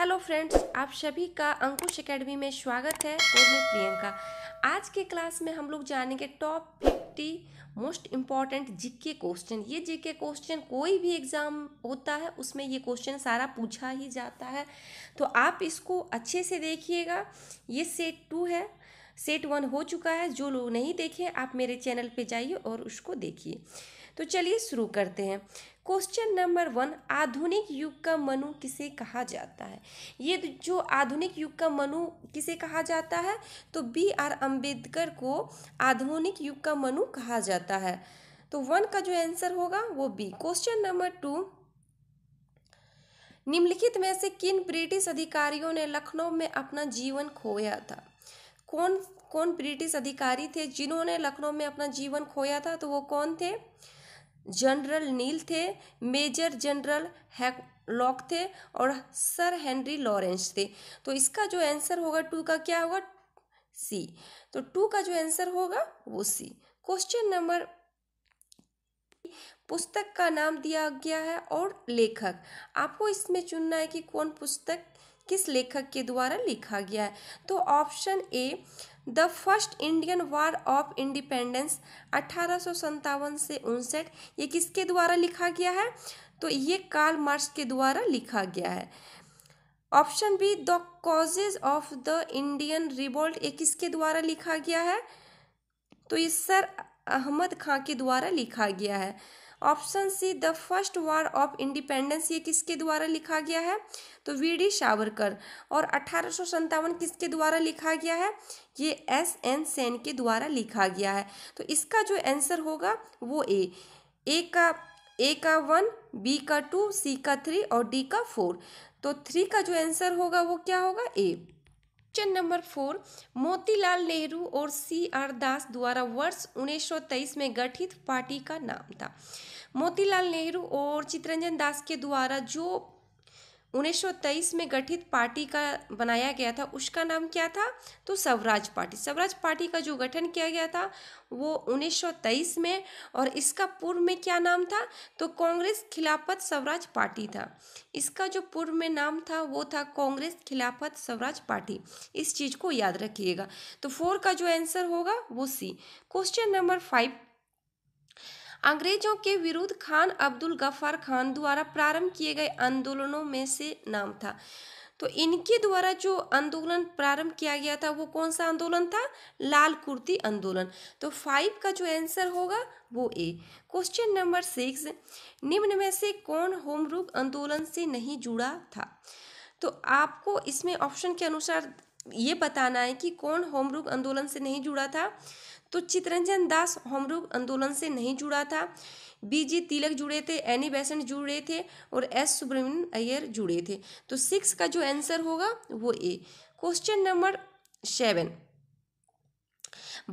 hello friends आप सभी का अंकुश एकेडमी में स्वागत है और मैं प्रियंका आज के क्लास में हम लोग जानेंगे top fifty most important GK question ये जीके क्वेश्चन कोई भी एग्ज़ाम होता है उसमें ये क्वेश्चन सारा पूछा ही जाता है तो आप इसको अच्छे से देखिएगा ये सेट टू है सेट वन हो चुका है जो लोग नहीं देखे आप मेरे चैनल पे जाइए और उसको देखिए तो चलिए शुरू करते हैं क्वेश्चन नंबर वन आधुनिक युग का मनु किसे कहा जाता है ये जो आधुनिक युग का मनु किसे कहा जाता है तो बी आर अम्बेडकर को आधुनिक युग का मनु कहा जाता है तो वन का जो आंसर होगा वो बी क्वेश्चन नंबर टू निम्नलिखित में से किन ब्रिटिश अधिकारियों ने लखनऊ में अपना जीवन खोया था कौन कौन ब्रिटिश अधिकारी थे जिन्होंने लखनऊ में अपना जीवन खोया था तो वो कौन थे जनरल नील थे मेजर जनरल हैक लॉक थे और सर हेनरी लॉरेंस थे तो इसका जो आंसर होगा टू का क्या होगा सी तो टू का जो आंसर होगा वो सी क्वेश्चन नंबर पुस्तक का नाम दिया गया है और लेखक आपको इसमें चुनना है कि कौन पुस्तक किस लेखक के द्वारा लिखा गया है तो option A the first Indian war of independence अठारह से उनसठ ये किसके द्वारा लिखा गया है तो ये कार्ल मार्क्स के द्वारा लिखा गया है option B the causes of the Indian revolt ये किसके द्वारा लिखा गया है तो ये सर अहमद खां के द्वारा लिखा गया है option C the first war of independence ये किसके द्वारा लिखा गया है तो वी डी सावरकर और अठारह किसके द्वारा लिखा गया है ये एस एन सेन के द्वारा लिखा गया है तो इसका जो आंसर होगा वो ए ए का ए का वन बी का टू सी का थ्री और डी का फोर तो थ्री का जो आंसर होगा वो क्या होगा A question number four Motilal Nehru और सी आर दास द्वारा वर्ष 1923 में गठित पार्टी का नाम था मोतीलाल नेहरू और चितरंजन दास के द्वारा जो उन्नीस में गठित पार्टी का बनाया गया था उसका नाम क्या था तो स्वराज पार्टी स्वराज पार्टी का जो गठन किया गया था वो उन्नीस में और इसका पूर्व में क्या नाम था तो कांग्रेस खिलाफत स्वराज पार्टी था इसका जो पूर्व में नाम था वो था कांग्रेस खिलाफत स्वराज पार्टी इस चीज़ को याद रखिएगा तो फोर का जो आंसर होगा वो सी क्वेश्चन नंबर फाइव अंग्रेजों के विरुद्ध खान अब्दुल गफ्फार खान द्वारा प्रारंभ किए गए आंदोलनों में से नाम था तो इनके द्वारा जो आंदोलन प्रारंभ किया गया था वो कौन सा आंदोलन था लाल कुर्ती आंदोलन तो फाइव का जो आंसर होगा वो ए क्वेश्चन नंबर सिक्स निम्न में से कौन होम होमरूक आंदोलन से नहीं जुड़ा था तो आपको इसमें ऑप्शन के अनुसार ये बताना है कि कौन होम होमरूक आंदोलन से नहीं जुड़ा था तो चितरंजन दास होमरूक आंदोलन से नहीं जुड़ा था बी जी तिलक जुड़े थे एनी बेसेंट जुड़े थे और एस सुब्रमण्यन अय्यर जुड़े थे तो सिक्स का जो आंसर होगा वो ए क्वेश्चन नंबर सेवन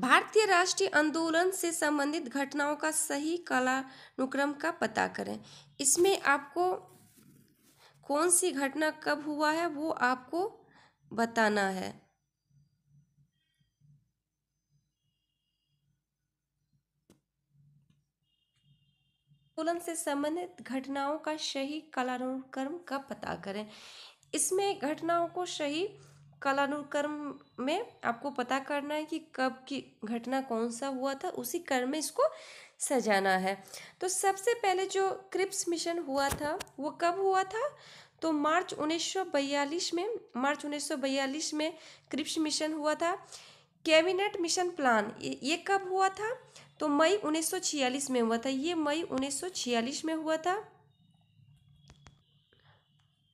भारतीय राष्ट्रीय आंदोलन से संबंधित घटनाओं का सही कलानुक्रम का पता करें इसमें आपको कौन सी घटना कब हुआ है वो आपको बताना है आंदोलन से संबंधित घटनाओं का सही कलानुक्रम का पता करें इसमें घटनाओं को सही कलानुक्रम में आपको पता करना है कि कब की घटना कौन सा हुआ था उसी क्रम में इसको सजाना है तो सबसे पहले जो क्रिप्स मिशन हुआ था वो कब हुआ था तो मार्च 1942 में मार्च 1942 में क्रिप्स मिशन हुआ था कैबिनेट मिशन प्लान ये, ये कब हुआ था तो मई 1946 में हुआ था ये मई 1946 में हुआ था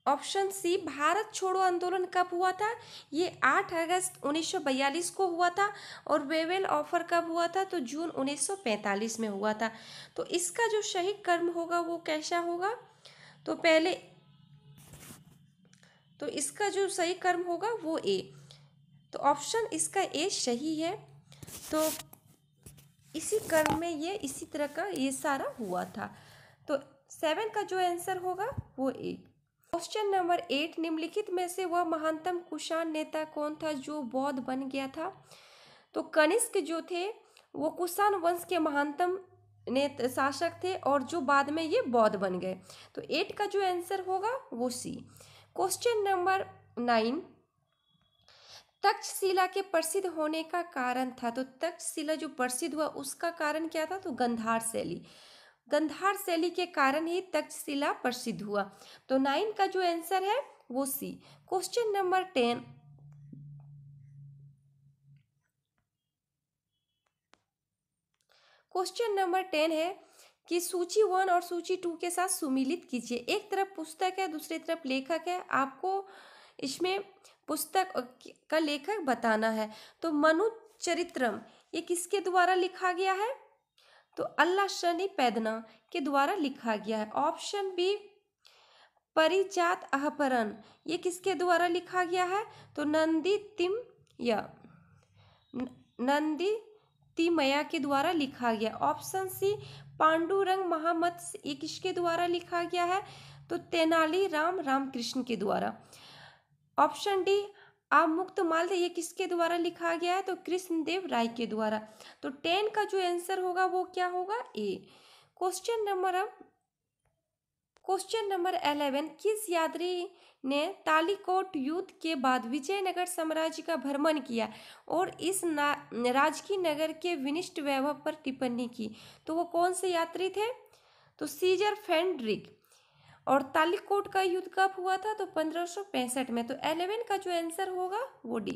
ऑप्शन सी भारत छोड़ो आंदोलन कब हुआ था ये 8 अगस्त 1942 को हुआ था और वेवेल ऑफर कब हुआ था तो जून 1945 में हुआ था तो इसका जो सही कर्म होगा वो कैसा होगा तो पहले तो इसका जो सही कर्म होगा वो ए तो ऑप्शन इसका ए सही है तो इसी क्रम में ये इसी तरह का ये सारा हुआ था तो सेवन का जो आंसर होगा वो ए क्वेश्चन नंबर एट निम्नलिखित में से वह महानतम कुषाण नेता कौन था जो बौद्ध बन गया था तो कनिष्क जो थे वो कुषाण वंश के महानतम नेता शासक थे और जो बाद में ये बौद्ध बन गए तो एट का जो आंसर होगा वो C question number nine Takshashila के प्रसिद्ध होने का कारण था तो तक्षशिला जो प्रसिद्ध हुआ उसका कारण क्या था तो गंधार शैली गंधार शैली के कारण ही तक्षशिला प्रसिद्ध हुआ तो नाइन का जो आंसर है वो C question number ten question number ten है कि सूची वन और सूची टू के साथ सुमिलित कीजिए एक तरफ पुस्तक है दूसरी तरफ लेखक है आपको इसमें पुस्तक का लेखक बताना है तो मनु चरित्रम ये किसके द्वारा लिखा गया है तो अल्लाह शनि पैदना के द्वारा लिखा गया है ऑप्शन बी परिजात अहपरण ये किसके द्वारा लिखा गया है तो नंदी तिम या नंदी तिमया के द्वारा लिखा गया ऑप्शन सी पांडुरंग महामत ये किसके द्वारा लिखा गया है तो तेनाली राम रामकृष्ण के द्वारा ऑप्शन डी मुक्त माल ये किसके द्वारा लिखा गया है तो कृष्णदेव राय के द्वारा तो टेन का जो आंसर होगा वो क्या होगा ए क्वेश्चन नंबर अब क्वेश्चन नंबर एलेवन किस यात्री ने तालीकोट युद्ध के बाद विजयनगर साम्राज्य का भ्रमण किया और इस राजकीय नगर के विनिष्ट वैभव पर टिप्पणी की तो वो कौन से यात्री थे तो सीजर फेंड्रिक और तालिकोट का युद्ध कब हुआ था तो पंद्रह में तो एलेवन का जो आंसर होगा वो डी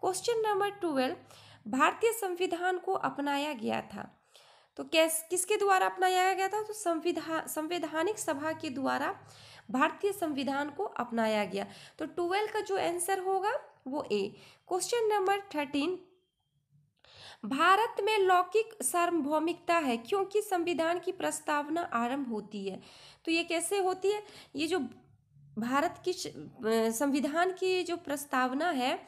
क्वेश्चन नंबर ट्वेल्व भारतीय संविधान को अपनाया गया था तो कैस किसके द्वारा अपनाया गया था तो संविधान संवैधानिक सभा के द्वारा भारतीय संविधान को अपनाया गया तो ट्वेल्व का जो आंसर होगा वो A question number thirteen Bharat में लौकिक सार्वभौमिकता है क्योंकि संविधान की प्रस्तावना आरंभ होती है तो ये कैसे होती है ये जो भारत की संविधान की जो प्रस्तावना है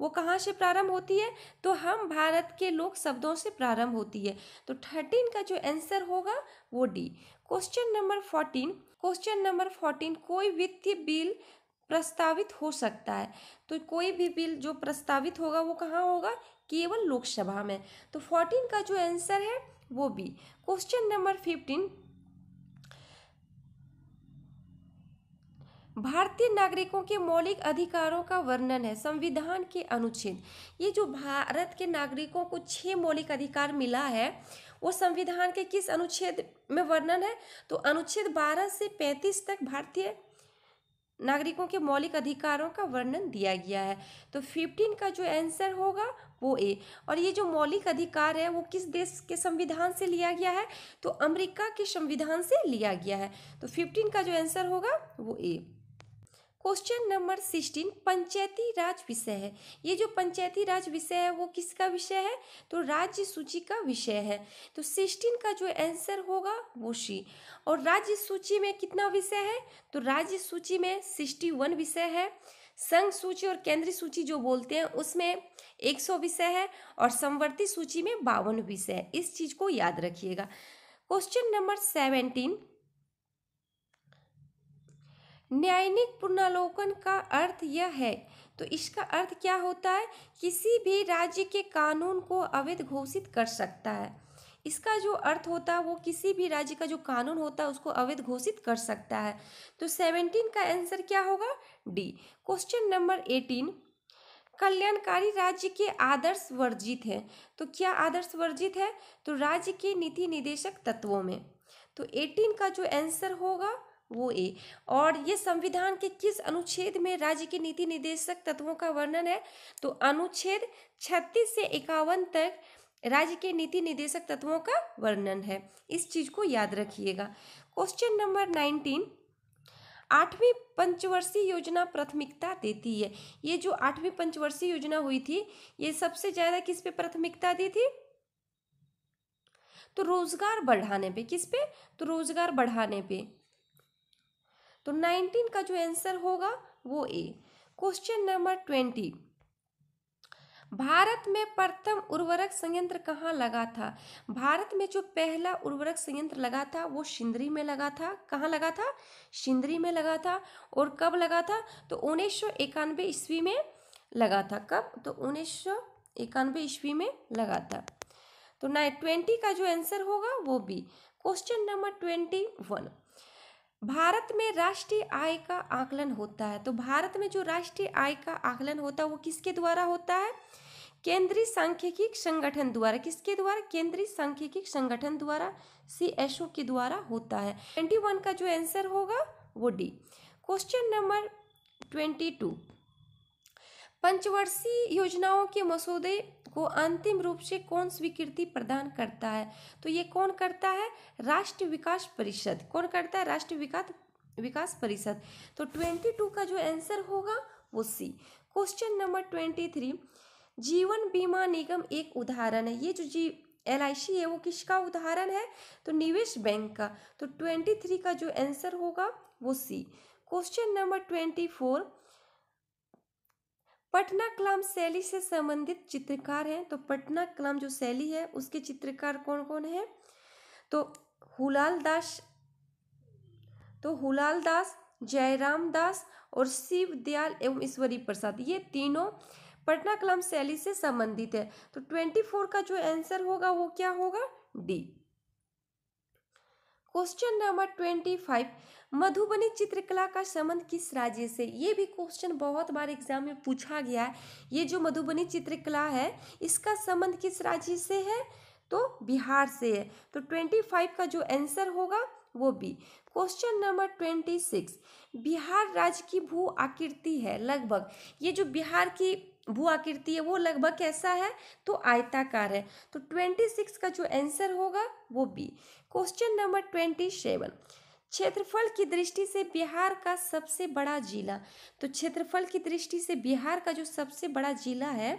वो कहाँ से प्रारंभ होती है तो हम भारत के लोक शब्दों से प्रारंभ होती है तो थर्टीन का जो आंसर होगा वो D question number fourteen question number fourteen कोई वित्तीय बिल प्रस्तावित हो सकता है तो कोई भी बिल जो प्रस्तावित होगा वो कहाँ होगा केवल लोकसभा में तो फोर्टीन का जो आंसर है वो बी क्वेश्चन नंबर फिफ्टीन भारतीय नागरिकों के मौलिक अधिकारों का वर्णन है संविधान के अनुच्छेद ये जो भारत के नागरिकों को छह मौलिक अधिकार मिला है वो संविधान के किस अनुच्छेद में वर्णन है तो अनुच्छेद 12 से 35 तक भारतीय नागरिकों के मौलिक अधिकारों का वर्णन दिया गया है तो 15 का जो आंसर होगा वो ए और ये जो मौलिक अधिकार है वो किस देश के संविधान से लिया गया है तो अमेरिका के संविधान से लिया गया है तो फिफ्टीन का जो आंसर होगा वो A question number sixteen Panchayati Raj विषय है ये जो पंचायती राज विषय है वो किसका विषय है तो राज्य सूची का विषय है तो सिक्सटीन का जो आंसर होगा वो सी और राज्य सूची में कितना विषय है तो राज्य सूची में सिक्सटी वन विषय है संघ सूची और केंद्रीय सूची जो बोलते हैं उसमें 100 विषय है और संवर्ती सूची में बावन विषय है इस चीज को याद रखिएगा क्वेश्चन नंबर सेवेंटीन न्यायिक पुनरालोकन का अर्थ यह है तो इसका अर्थ क्या होता है किसी भी राज्य के कानून को अवैध घोषित कर सकता है इसका जो अर्थ होता है वो किसी भी राज्य का जो कानून होता है उसको अवैध घोषित कर सकता है तो सेवनटीन का आंसर क्या होगा डी क्वेश्चन नंबर एटीन कल्याणकारी राज्य के आदर्श वर्जित हैं तो क्या आदर्श वर्जित है तो राज्य के नीति निदेशक तत्वों में तो एटीन का जो आंसर होगा वो ए और ये संविधान के किस अनुच्छेद में राज्य के नीति निदेशक तत्वों का वर्णन है तो अनुच्छेद छत्तीस से इक्यावन तक राज्य के नीति निदेशक तत्वों का वर्णन है इस चीज को याद रखिएगा क्वेश्चन नंबर नाइनटीन आठवीं पंचवर्षीय योजना प्राथमिकता देती है ये जो आठवीं पंचवर्षीय योजना हुई थी ये सबसे ज्यादा किस पे प्राथमिकता दी थी तो रोजगार बढ़ाने पे किस पे तो रोजगार बढ़ाने पे तो नाइनटीन का जो आंसर होगा वो A question number twenty Bharat में प्रथम उर्वरक संयंत्र कहाँ लगा था भारत में जो पहला उर्वरक संयंत्र लगा था वो सिंदरी में लगा था कहाँ लगा था सिंदरी में लगा था और कब लगा था तो उन्नीस सौ इक्यानवे ईस्वी में लगा था कब तो उन्नीस सौ इक्यानवे ईस्वी में लगा था तो नाइन ट्वेंटी का जो आंसर होगा वो B question number twenty one Bharat में राष्ट्रीय आय का आकलन होता है तो भारत में जो राष्ट्रीय आय का आकलन होता है वो किसके द्वारा होता है केंद्रीय सांख्यिकी संगठन द्वारा किसके द्वारा केंद्रीय सांख्यिकी संगठन द्वारा सी एस ओ के द्वारा होता है ट्वेंटी वन का जो आंसर होगा वो D question number twenty two पंचवर्षीय योजनाओं के मसौदे को अंतिम रूप से कौन स्वीकृति प्रदान करता है तो ये कौन करता है राष्ट्र विकास परिषद कौन करता है राष्ट्र विकास विकास परिषद तो ट्वेंटी टू का जो आंसर होगा वो C question number twenty three Jeevan Bima निगम एक उदाहरण है ये जो जी एल है वो किसका उदाहरण है तो निवेश बैंक का तो ट्वेंटी थ्री का जो आंसर होगा वो C question number twenty four Patna कलाम शैली से संबंधित चित्रकार हैं तो पटना कलाम जो शैली है उसके चित्रकार कौन कौन है तो हुलाल दास तो हुलाल दास जयराम दास और शिव दयाल एवं ईश्वरी प्रसाद ये तीनों पटना कलाम शैली से संबंधित है तो ट्वेंटी फोर का जो आंसर होगा वो क्या होगा D question number twenty five Madhubani चित्रकला का संबंध किस राज्य से ये भी क्वेश्चन बहुत बार एग्जाम में पूछा गया है ये जो मधुबनी चित्रकला है इसका संबंध किस राज्य से है तो बिहार से है तो ट्वेंटी फाइव का जो आंसर होगा वो भी question number twenty six Bihar राज्य की भू आकृति है लगभग ये जो बिहार की भू आकृति है वो लगभग कैसा है तो आयताकार है तो ट्वेंटी सिक्स का जो आंसर होगा वो B question number twenty seven क्षेत्रफल की दृष्टि से बिहार का सबसे बड़ा जिला तो क्षेत्रफल की दृष्टि से बिहार का जो सबसे बड़ा जिला है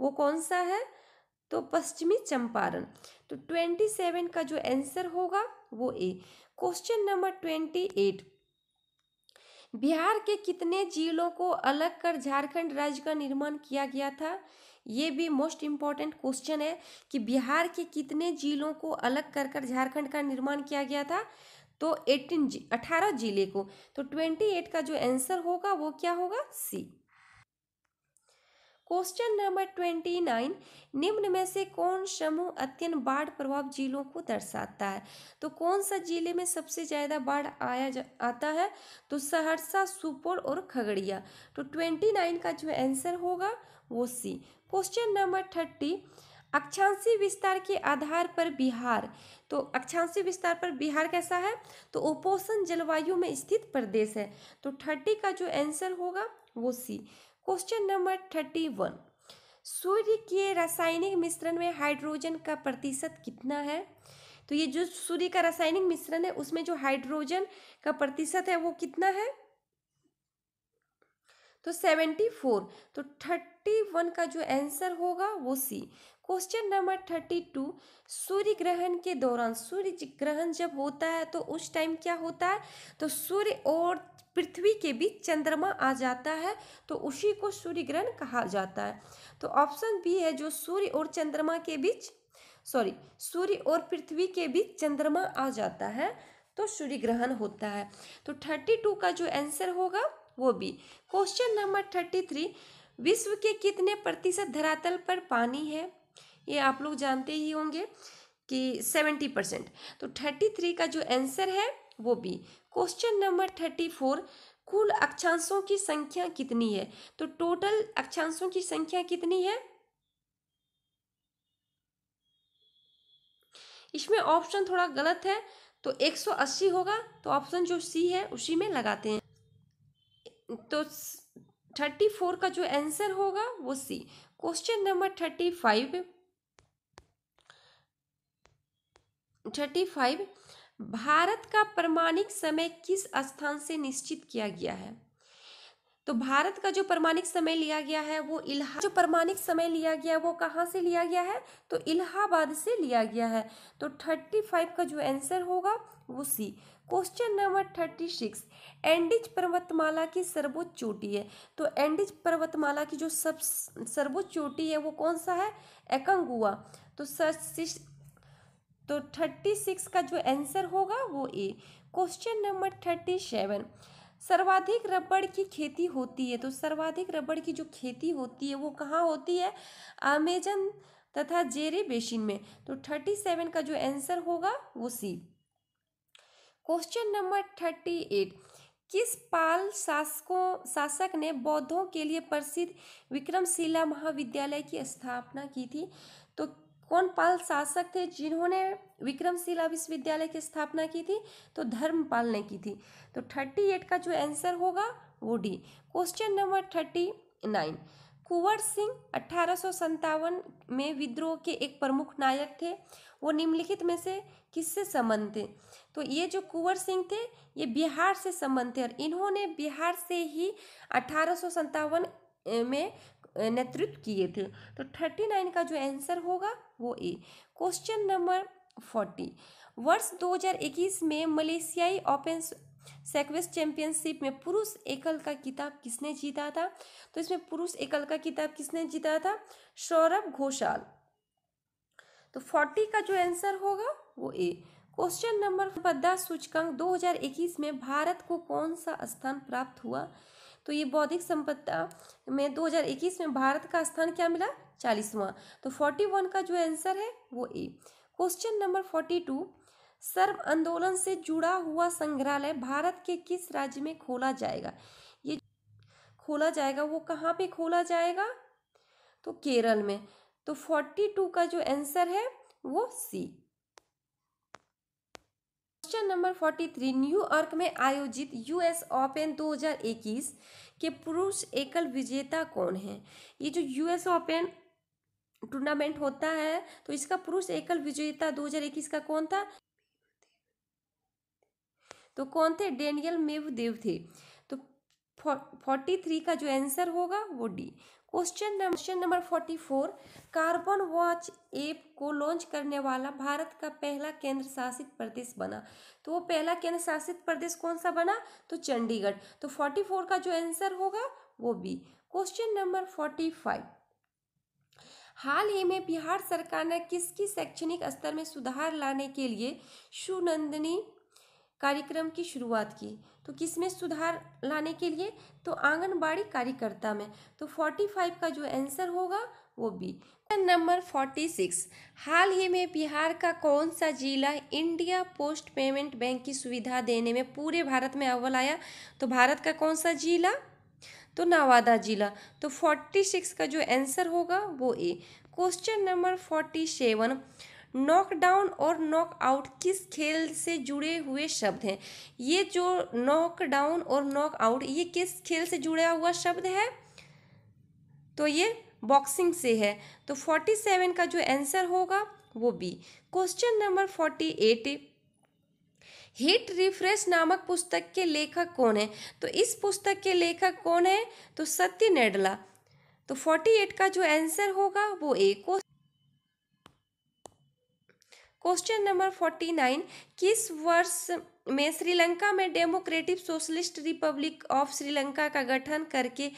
वो कौन सा है तो पश्चिमी चंपारण तो ट्वेंटी सेवन का जो आंसर होगा वो A question number twenty eight Bihar के कितने जिलों को अलग कर झारखंड राज्य का निर्माण किया गया था ये भी मोस्ट इम्पॉर्टेंट क्वेश्चन है कि बिहार के कितने जिलों को अलग कर कर झारखंड का निर्माण किया गया था तो एटीन जी अठारह जिले को तो ट्वेंटी एट का जो आंसर होगा वो क्या होगा C question number twenty nine निम्न में से कौन समूह अत्यंत बाढ़ प्रभाव जिलों को दर्शाता है तो कौन सा जिले में सबसे ज़्यादा बाढ़ आया जा, आता है तो सहरसा सुपौल और खगड़िया तो ट्वेंटी नाइन का जो आंसर होगा वो सी क्वेश्चन नंबर थर्टी अक्षांशी विस्तार के आधार पर बिहार तो अक्षांशी विस्तार पर बिहार कैसा है तो उपोषण जलवायु में स्थित प्रदेश है तो थर्टी का जो आंसर होगा वो C question number thirty one सूर्य के रासायनिक मिश्रण में हाइड्रोजन का प्रतिशत कितना है तो ये जो सूर्य का रासायनिक मिश्रण है उसमें जो हाइड्रोजन का प्रतिशत है वो कितना है तो सेवेंटी फोर तो थर्टी वन का जो आंसर होगा वो C question number thirty two सूर्य ग्रहण के दौरान सूर्य ग्रहण जब होता है तो उस टाइम क्या होता है तो सूर्य और पृथ्वी के बीच चंद्रमा आ जाता है तो उसी को सूर्य ग्रहण कहा जाता है तो ऑप्शन बी है जो सूर्य और चंद्रमा के बीच सॉरी सूर्य और पृथ्वी के बीच चंद्रमा आ जाता है तो सूर्य ग्रहण होता है तो थर्टी टू का जो आंसर होगा वो भी क्वेश्चन नंबर थर्टी थ्री विश्व के कितने प्रतिशत धरातल पर पानी है ये आप लोग जानते ही होंगे कि सेवेंटी परसेंट तो थर्टी थ्री का जो आंसर है वो भी क्वेश्चन नंबर थर्टी फोर कुल अक्षांशों की संख्या कितनी है तो टोटल अक्षांशों की संख्या कितनी है इसमें ऑप्शन थोड़ा गलत है तो 180 होगा तो ऑप्शन जो सी है उसी में लगाते हैं तो 34 का जो आंसर होगा वो सी क्वेश्चन नंबर 35 35 भारत का प्रमाणिक समय किस स्थान से निश्चित किया गया है तो भारत का जो प्रमाणिक समय लिया गया है वो इलाहा जो प्रमाणिक समय लिया गया वो कहाँ से लिया गया है तो इलाहाबाद से लिया गया है तो थर्टी फाइव का जो आंसर होगा वो C question number thirty six Andes पर्वतमाला की सर्वोच्च चोटी है तो एंडिज पर्वतमाला की जो सब सर्वोच्च चोटी है वो कौन सा है एकंगुआ तो तो थर्टी सिक्स का जो आंसर होगा वो A question number thirty seven सर्वाधिक रबड़ की खेती होती है तो सर्वाधिक रबड़ की जो खेती होती है वो कहाँ होती है अमेजन तथा जेरे बेसिन में तो थर्टी सेवन का जो आंसर होगा वो C question number thirty eight किस पाल शासकों शासक ने बौद्धों के लिए प्रसिद्ध विक्रमशिला महाविद्यालय की स्थापना की थी तो कौन पाल शासक थे जिन्होंने विक्रमशिला विश्वविद्यालय की स्थापना की थी तो धर्मपाल ने की थी तो थर्टी एट का जो आंसर होगा वो D question number thirty nine Kunwar Singh अठारह में विद्रोह के एक प्रमुख नायक थे वो निम्नलिखित में से किससे संबंध थे तो ये जो कुंवर सिंह थे ये बिहार से संबंध थे और इन्होंने बिहार से ही अठारह में नेतृत्व किए थे तो थर्टी नाइन का जो आंसर होगा वो ए क्वेश्चन नंबर फोर्टी वर्ष 2021 में मलेशियाई ओपन सेक्वेस चैंपियनशिप में पुरुष एकल का किताब किसने जीता था तो इसमें पुरुष एकल का किताब किसने जीता था सौरभ घोषाल तो फोर्टी का जो आंसर होगा वो ए क्वेश्चन नंबर पद्दा सूचकांक 2021 में भारत को कौन सा स्थान प्राप्त हुआ तो ये बौद्धिक संपदा में 2021 में भारत का स्थान क्या मिला चालीसवां तो 41 का जो आंसर है वो ए क्वेश्चन नंबर 42 सर्व आंदोलन से जुड़ा हुआ संग्रहालय भारत के किस राज्य में खोला जाएगा ये खोला जाएगा वो कहाँ पे खोला जाएगा तो केरल में तो 42 का जो आंसर है वो C question number forty three New York में आयोजित यूएस ओपन 2021 के पुरुष एकल विजेता कौन है ये जो यूएस ओपन टूर्नामेंट होता है तो इसका पुरुष एकल विजेता 2021 का कौन था तो कौन थे डेनियल मेवदेव थे तो फोर्टी थ्री का जो आंसर होगा वो D question question number forty four carbon watch app को लॉन्च करने वाला भारत का पहला केंद्र शासित प्रदेश बना तो वो पहला केंद्र शासित प्रदेश कौन सा बना तो चंडीगढ़ तो फोर्टी फोर का जो आंसर होगा वो B question number forty five हाल ही में बिहार सरकार ने किसकी शैक्षणिक स्तर में सुधार लाने के लिए सुनंदनी कार्यक्रम की शुरुआत की तो किस में सुधार लाने के लिए तो आंगनबाड़ी कार्यकर्ता में तो फोर्टी फाइव का जो आंसर होगा वो बी नंबर फोर्टी सिक्स हाल ही में बिहार का कौन सा जिला इंडिया पोस्ट पेमेंट बैंक की सुविधा देने में पूरे भारत में अव्वल आया तो भारत का कौन सा जिला तो नवादा जिला तो फोर्टी सिक्स का जो आंसर होगा वो A question number forty seven knockdown और नॉकआउट किस खेल से जुड़े हुए शब्द हैं ये जो नॉकडाउन और नॉकआउट ये किस खेल से जुड़ा हुआ शब्द है तो ये बॉक्सिंग से है तो फोर्टी सेवन का जो आंसर होगा वो B question number forty eight hit refresh नामक पुस्तक के लेखक कौन है तो इस पुस्तक के लेखक कौन है तो सत्य नेडला तो फोर्टी एट का जो आंसर होगा वो A question question number forty nine किस वर्ष में श्रीलंका में democratic socialist republic of Sri Lanka का गठन करके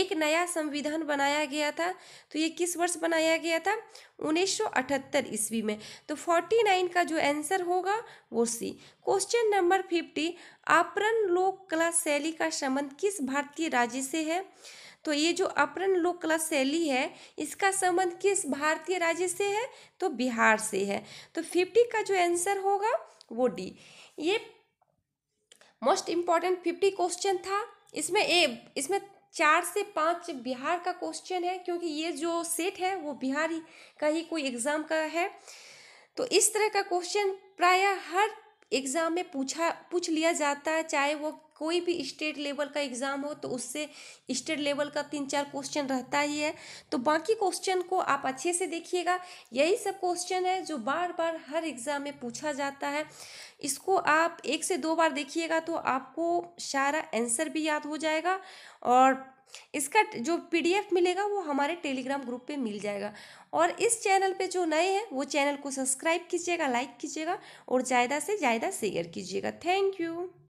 एक नया संविधान बनाया गया था तो ये किस वर्ष बनाया गया था 1978 ईस्वी में तो 49 का जो आंसर होगा वो सी क्वेश्चन नंबर 50 आपरण लोक कला शैली का संबंध किस भारतीय राज्य से है तो ये जो अपरन लोक कला शैली है इसका संबंध किस भारतीय राज्य से है तो बिहार से है तो फिफ्टी का जो आंसर होगा वो डी ये मोस्ट इम्पॉर्टेंट फिफ्टी क्वेश्चन था इसमें ए इसमें चार से पाँच बिहार का क्वेश्चन है क्योंकि ये जो सेट है वो बिहार ही का ही कोई एग्ज़ाम का है तो इस तरह का क्वेश्चन प्राय हर एग्ज़ाम में पूछा पूछ लिया जाता है चाहे वो कोई भी स्टेट लेवल का एग्ज़ाम हो तो उससे स्टेट लेवल का तीन चार क्वेश्चन रहता ही है तो बाकी क्वेश्चन को आप अच्छे से देखिएगा यही सब क्वेश्चन है जो बार बार हर एग्ज़ाम में पूछा जाता है इसको आप एक से दो बार देखिएगा तो आपको सारा आंसर भी याद हो जाएगा और इसका जो पीडीएफ मिलेगा वो हमारे टेलीग्राम ग्रुप पे मिल जाएगा और इस चैनल पे जो नए हैं वो चैनल को सब्सक्राइब कीजिएगा लाइक कीजिएगा और ज़्यादा से ज़्यादा शेयर कीजिएगा थैंक यू